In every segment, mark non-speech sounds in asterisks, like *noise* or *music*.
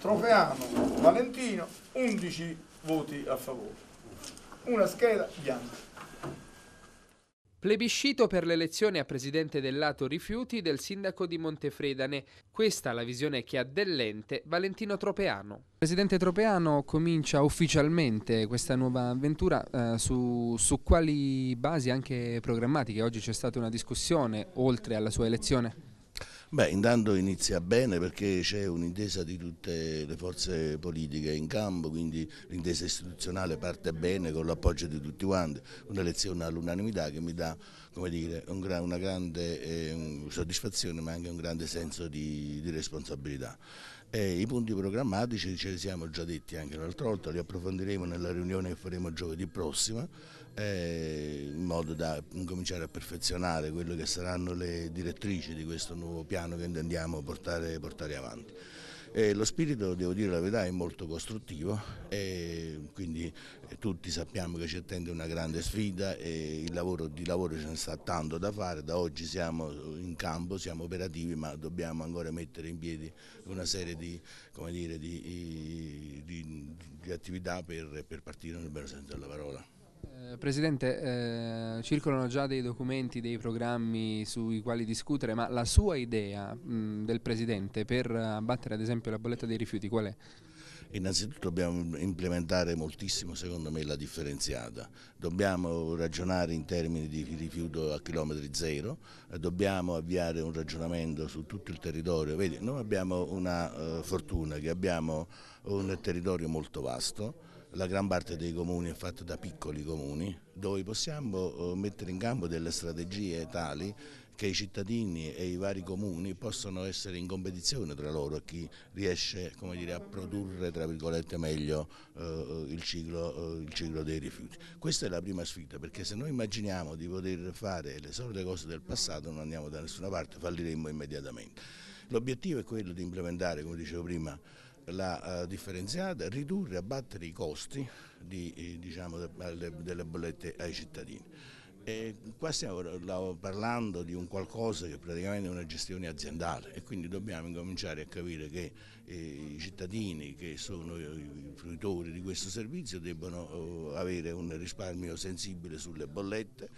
Trofeano Valentino 11 voti a favore. Una scheda bianca. Plebiscito per l'elezione a presidente del lato rifiuti del sindaco di Montefredane. Questa la visione che ha dell'ente Valentino Tropeano. Presidente Tropeano comincia ufficialmente questa nuova avventura eh, su, su quali basi anche programmatiche. Oggi c'è stata una discussione oltre alla sua elezione. Beh, intanto inizia bene perché c'è un'intesa di tutte le forze politiche in campo, quindi l'intesa istituzionale parte bene con l'appoggio di tutti quanti, un'elezione all'unanimità che mi dà dire, una grande eh, soddisfazione ma anche un grande senso di, di responsabilità. E I punti programmatici ce li siamo già detti anche l'altra volta, li approfondiremo nella riunione che faremo giovedì prossima in modo da cominciare a perfezionare quelle che saranno le direttrici di questo nuovo piano che intendiamo portare, portare avanti. E lo spirito, devo dire la verità, è molto costruttivo e quindi eh, tutti sappiamo che ci attende una grande sfida e lavoro, di lavoro ce ne sta tanto da fare, da oggi siamo in campo, siamo operativi ma dobbiamo ancora mettere in piedi una serie di, dire, di, di, di attività per, per partire nel vero senso della parola. Eh, Presidente, eh, circolano già dei documenti, dei programmi sui quali discutere, ma la sua idea mh, del Presidente per abbattere ad esempio la bolletta dei rifiuti qual è? Innanzitutto dobbiamo implementare moltissimo, secondo me, la differenziata. Dobbiamo ragionare in termini di rifiuto a chilometri zero, eh, dobbiamo avviare un ragionamento su tutto il territorio. Vedi, noi abbiamo una uh, fortuna che abbiamo un territorio molto vasto, la gran parte dei comuni è fatta da piccoli comuni dove possiamo eh, mettere in campo delle strategie tali che i cittadini e i vari comuni possono essere in competizione tra loro chi riesce dire, a produrre meglio eh, il, ciclo, eh, il, ciclo, dei rifiuti. Questa è la prima sfida perché se noi immaginiamo di poter fare le solite cose del passato non andiamo da nessuna parte, falliremo immediatamente. L'obiettivo è quello di implementare, come dicevo prima, la eh, differenziata, ridurre, abbattere i costi di, eh, diciamo, delle bollette ai cittadini. E qua stiamo parlando di un qualcosa che praticamente è una gestione aziendale e quindi dobbiamo incominciare a capire che eh, i cittadini che sono i fruitori di questo servizio debbono oh, avere un risparmio sensibile sulle bollette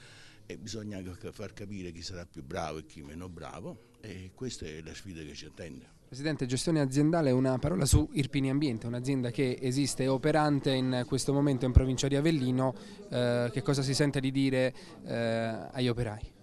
e bisogna far capire chi sarà più bravo e chi meno bravo e questa è la sfida che ci attende. Presidente, gestione aziendale una parola su Irpini Ambiente, un'azienda che esiste e operante in questo momento in provincia di Avellino, eh, che cosa si sente di dire eh, agli operai?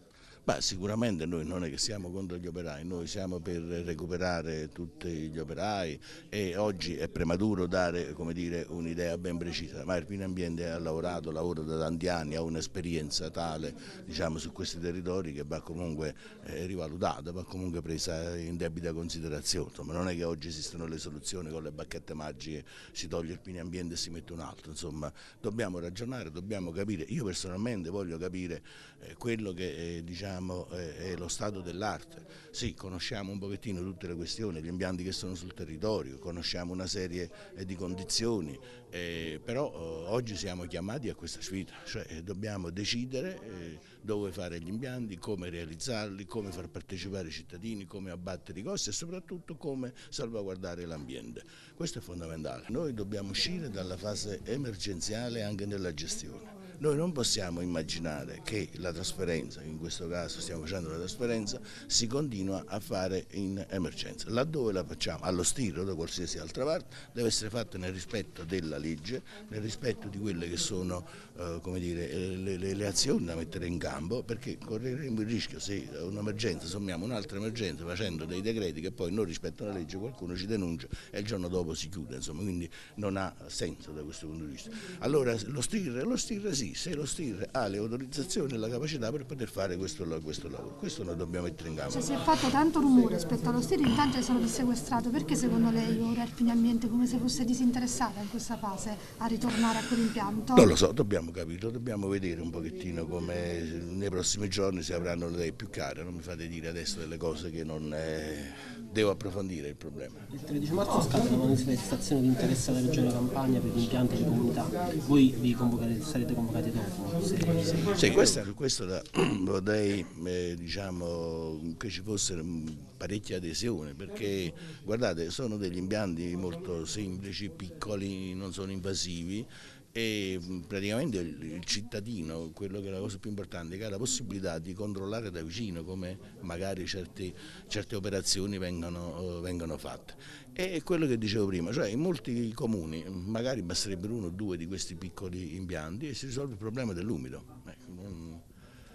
Beh, sicuramente noi non è che siamo contro gli operai, noi siamo per recuperare tutti gli operai e oggi è prematuro dare un'idea ben precisa, ma il Pino Ambiente ha lavorato, lavora da tanti anni, ha un'esperienza tale diciamo, su questi territori che va comunque eh, rivalutata, va comunque presa in debita considerazione, ma non è che oggi esistono le soluzioni con le bacchette magiche, si toglie il Pino Ambiente e si mette un altro, insomma dobbiamo ragionare, dobbiamo capire, io personalmente voglio capire eh, quello che eh, diciamo abbiamo eh, è lo stato dell'arte. Sì, conosciamo un pochettino tutte le questioni, gli impianti che sono sul territorio, conosciamo una serie eh, di condizioni, eh, però oggi siamo chiamati a questa sfida, cioè dobbiamo decidere dove fare gli impianti, come realizzarli, come far partecipare i cittadini, come abbattere i costi e soprattutto come salvaguardare l'ambiente. Questo è fondamentale. Noi dobbiamo uscire dalla fase emergenziale anche nella gestione. Noi non possiamo immaginare che la trasferenza, in questo caso stiamo facendo la trasferenza, si continua a fare in emergenza. Laddove la facciamo, allo stiro da qualsiasi altra parte, deve essere fatta nel rispetto della legge, nel rispetto di quelle che sono eh, dire, eh, le, le, le, azioni da mettere in campo, perché correremo il rischio se un'emergenza sommiamo un'altra emergenza facendo dei decreti che poi non rispettano la legge, qualcuno ci denuncia e il giorno dopo si chiude, insomma, quindi non ha senso da questo punto di vista. Allora lo stiro, lo stiro sì, se lo STIR ha le autorizzazioni e la capacità per poter fare questo, questo lavoro, questo noi dobbiamo mettere in campo. Cioè, si è fatto tanto rumore rispetto allo STIR, intanto è stato dissequestrato, perché secondo lei ora Erpini Ambiente come se fosse disinteressata in questa fase a ritornare a quell'impianto? Non lo so, dobbiamo capirlo, dobbiamo vedere un pochettino come nei prossimi giorni si avranno le idee più care. non mi fate dire adesso delle cose che non... È... Eh, devo approfondire il problema. Il 13 marzo scatta una manifestazione di interesse alla Regione Campania per gli l'impianto di comunità, voi vi sarete convocati arrivati dopo? Sì, questo, questo da, *clears throat* vorrei eh, diciamo, che ci fosse mm, parecchia adesione perché guardate sono degli impianti molto semplici, piccoli, non sono invasivi e mm, praticamente il, il, cittadino, quello che è la cosa più importante, che ha la possibilità di controllare da vicino come magari certi, certe operazioni vengono, eh, vengono fatte. E quello che dicevo prima, cioè in molti comuni magari basterebbero uno o due di questi piccoli impianti e si risolve il problema dell'umido. Ecco,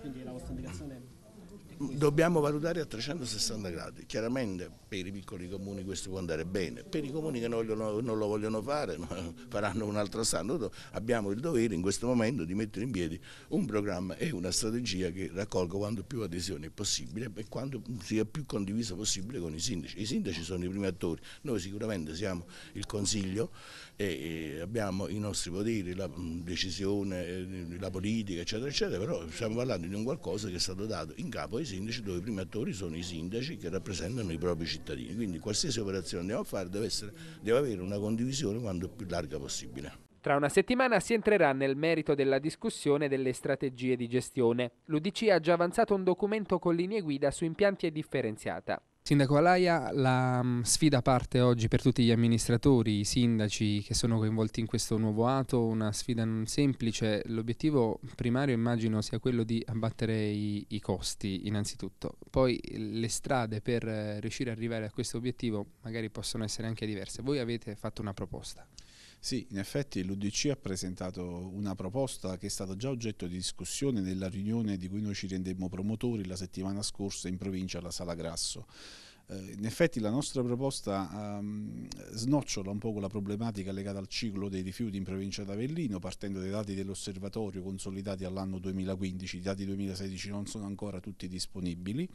Quindi la vostra indicazione è dobbiamo valutare a 360 gradi. Chiaramente per i piccoli comuni questo può andare bene, per i comuni che non, vogliono, non lo vogliono fare *laughs* faranno un altro Noi abbiamo il dovere in questo momento di mettere in piedi un programma e una strategia che raccolga quanto più adesione possibile e quanto sia più condivisa possibile con i sindaci. I sindaci sono i primi attori, noi sicuramente siamo il Consiglio e abbiamo i nostri poteri, la mm, decisione, eh, la politica eccetera eccetera, però stiamo parlando di un qualcosa che è stato dato in capo ai i sindaci dove i primi attori sono i sindaci che rappresentano i propri cittadini, quindi qualsiasi operazione andiamo a fare deve, essere, deve avere una condivisione quanto più larga possibile. Tra una settimana si entrerà nel merito della discussione delle strategie di gestione. L'UDC ha già avanzato un documento con linee guida su impianti e differenziata. Sindaco Alaia, la mm, sfida parte oggi per tutti gli amministratori, i sindaci che sono coinvolti in questo nuovo ato, una sfida non semplice. L'obiettivo primario immagino sia quello di abbattere i, i, costi innanzitutto, poi le strade per eh, riuscire ad arrivare a questo obiettivo magari possono essere anche diverse. Voi avete fatto una proposta. Sì, in effetti l'UDC ha presentato una proposta che è stata già oggetto di discussione nella riunione di cui noi ci rendemmo promotori la settimana scorsa in provincia alla Sala Grasso eh, in effetti la nostra proposta um, snocciola un po' la problematica legata al ciclo dei rifiuti in provincia d'Avellino, partendo dai dati dell'osservatorio consolidati all'anno 2015, i dati 2016 non sono ancora tutti disponibili.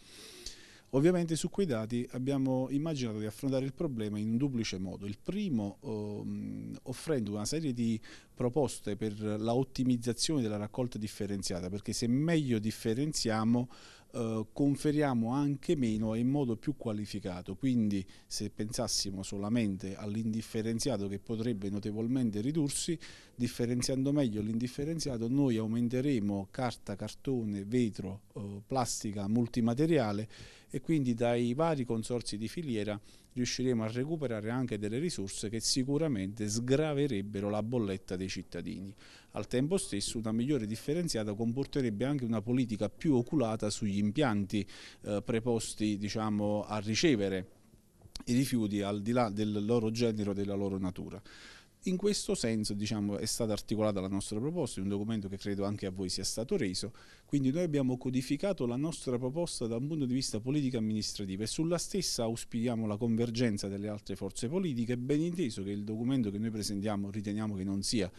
Ovviamente su quei dati abbiamo immaginato di affrontare il problema in un duplice modo. Il primo ehm, offrendo una serie di proposte per l'ottimizzazione della raccolta differenziata, perché se meglio differenziamo eh, conferiamo anche meno e in modo più qualificato. Quindi se pensassimo solamente all'indifferenziato che potrebbe notevolmente ridursi, differenziando meglio l'indifferenziato noi aumenteremo carta, cartone, vetro, eh, plastica multimateriale e quindi dai vari consorsi di filiera riusciremo a recuperare anche delle risorse che sicuramente sgraverebbero la bolletta dei cittadini. Al tempo stesso una migliore differenziata comporterebbe anche una politica più oculata sugli impianti eh, preposti diciamo, a ricevere i rifiuti al di là del loro genere o della loro natura in questo senso diciamo, è stata articolata la nostra proposta, è un documento che credo anche a voi sia stato reso, quindi noi abbiamo codificato la nostra proposta da un punto di vista politico-amministrativo e sulla stessa auspichiamo la convergenza delle altre forze politiche, ben inteso che il documento che noi presentiamo riteniamo che non sia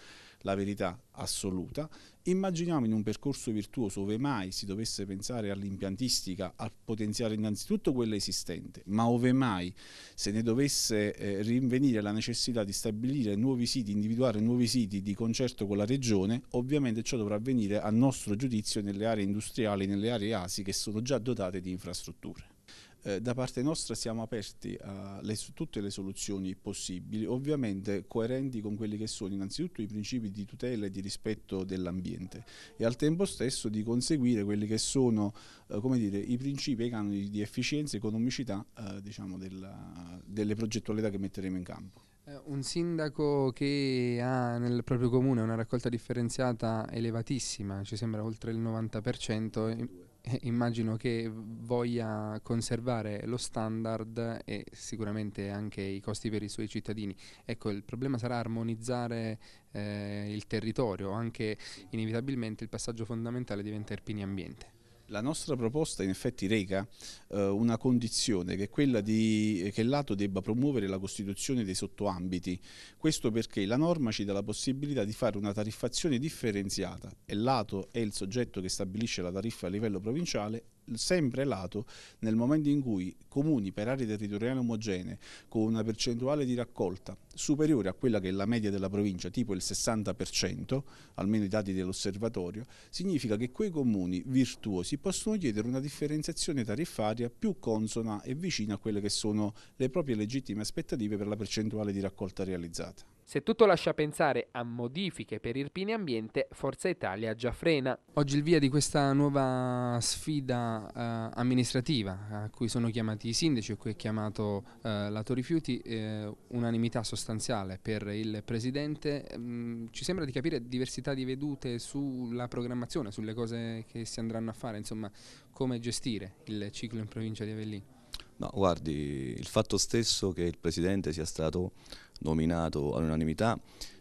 la verità assoluta. Immaginiamo in un percorso virtuoso ove mai si dovesse pensare all'impiantistica, a potenziare innanzitutto quella esistente, ma ove mai se ne dovesse eh, rinvenire la necessità di stabilire nuovi siti, individuare nuovi siti di concerto con la regione, ovviamente ciò dovrà avvenire a nostro giudizio nelle aree industriali, nelle aree ASI che sono già dotate di infrastrutture. Eh, da parte nostra siamo aperti a le, tutte le soluzioni possibili, ovviamente coerenti con quelli che sono innanzitutto i principi di tutela e di rispetto dell'ambiente e al tempo stesso di conseguire quelli che sono eh, dire, i principi e i canoni di efficienza e economicità eh, diciamo della, delle progettualità che metteremo in campo. Eh, un sindaco che ha nel proprio comune una raccolta differenziata elevatissima, ci sembra oltre il 90%. *laughs* immagino che voglia conservare lo standard e sicuramente anche i costi per i suoi cittadini. Ecco, il problema sarà armonizzare eh, il territorio, anche inevitabilmente il passaggio fondamentale diventa Erpini Ambiente. La nostra proposta in effetti reca eh, una condizione che è quella di, che l'Ato debba promuovere la costituzione dei sottoambiti, questo perché la norma ci dà la possibilità di fare una tariffazione differenziata e l'Ato è il soggetto che stabilisce la tariffa a livello provinciale sempre lato nel momento in cui comuni per aree territoriali omogenee con una percentuale di raccolta superiore a quella che è la media della provincia, tipo il 60%, almeno i dati dell'osservatorio, significa che quei comuni virtuosi possono chiedere una differenziazione tariffaria più consona e vicina a quelle che sono le proprie legittime aspettative per la percentuale di raccolta realizzata. Se tutto lascia pensare a modifiche per Irpini Ambiente, Forza Italia già frena. Oggi il via di questa nuova sfida eh, amministrativa a cui sono chiamati i sindaci, a cui è chiamato eh, la Rifiuti, eh, unanimità sostanziale per il Presidente. Mh, mm, ci sembra di capire diversità di vedute sulla programmazione, sulle cose che si andranno a fare, insomma come gestire il ciclo in provincia di Avellino. No, guardi, il fatto stesso che il Presidente sia stato nominato all'unanimità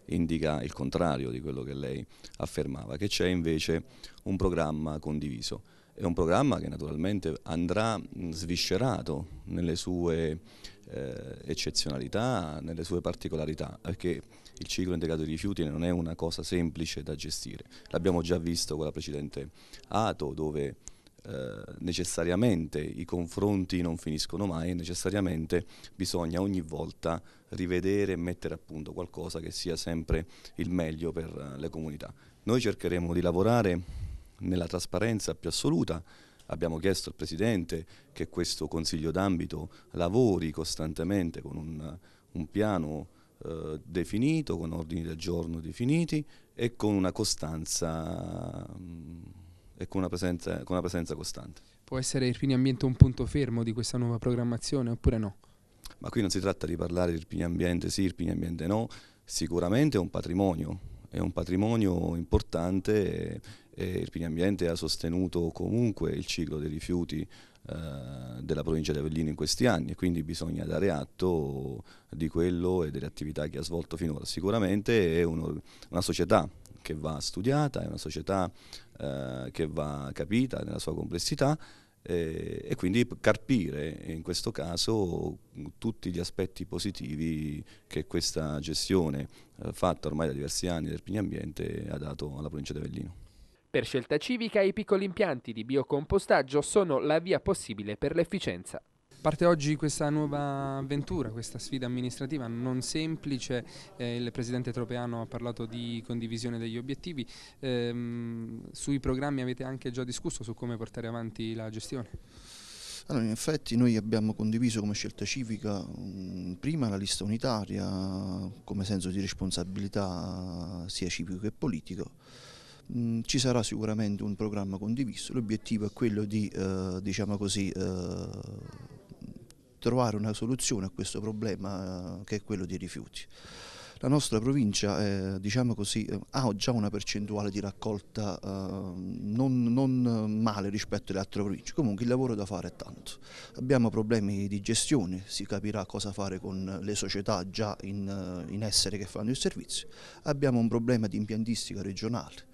indica il contrario di quello che lei affermava, che c'è invece un programma condiviso. È un programma che naturalmente andrà sviscerato nelle sue eh, eccezionalità, nelle sue particolarità, perché il ciclo integrato di rifiuti non è una cosa semplice da gestire. L'abbiamo già visto con la precedente ATO dove eh, necessariamente i confronti non finiscono mai necessariamente bisogna ogni volta rivedere e mettere a punto qualcosa che sia sempre il meglio per eh, le comunità. Noi cercheremo di lavorare nella trasparenza più assoluta, abbiamo chiesto al Presidente che questo Consiglio d'ambito lavori costantemente con un, un piano eh, definito, con ordini del giorno definiti e con una costanza... Mh, mm, e con una presenza, con una presenza costante. Può essere il Pini Ambiente un punto fermo di questa nuova programmazione oppure no? Ma qui non si tratta di parlare del Pini Ambiente sì, il Pini Ambiente no, sicuramente è un patrimonio, è un patrimonio importante e il Pini Ambiente ha sostenuto comunque il ciclo dei rifiuti eh, della provincia di Avellino in questi anni e quindi bisogna dare atto di quello e delle attività che ha svolto finora. Sicuramente è uno, una società che va studiata, è una società eh, che va capita nella sua complessità eh, e quindi carpire in questo caso tutti gli aspetti positivi che questa gestione eh, fatta ormai da diversi anni del Ambiente ha dato alla provincia di Avellino. Per scelta civica i piccoli impianti di biocompostaggio sono la via possibile per l'efficienza. Parte oggi questa nuova avventura, questa sfida amministrativa non semplice, eh, il Presidente Tropeano ha parlato di condivisione degli obiettivi, ehm, sui programmi avete anche già discusso su come portare avanti la gestione? Allora, in effetti noi abbiamo condiviso come scelta civica mm, prima la lista unitaria come senso di responsabilità sia civico che politico. Mm, ci sarà sicuramente un programma condiviso, l'obiettivo è quello di eh, diciamo così, eh, trovare una soluzione a questo problema che è quello dei rifiuti. La nostra provincia eh, diciamo così, eh, ha già una percentuale di raccolta eh, non, non, male rispetto alle altre province, comunque il lavoro da fare è tanto. Abbiamo problemi di gestione, si capirà cosa fare con le società già in, eh, in essere che fanno il servizio, abbiamo un problema di impiantistica regionale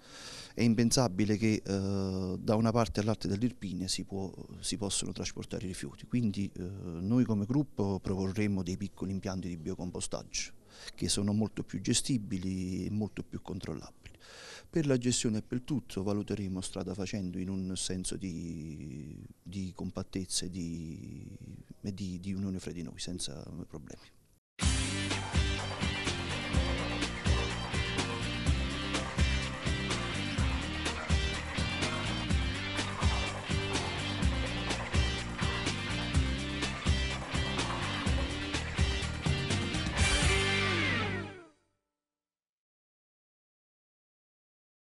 è impensabile che eh, da una parte all'altra dell'Irpine si, si, possono trasportare i rifiuti, quindi eh, noi come gruppo proporremo dei piccoli impianti di biocompostaggio che sono molto più gestibili e molto più controllabili. Per la gestione e per tutto valuteremo strada facendo in un senso di, di compattezza e di, di, di unione fra di noi senza problemi.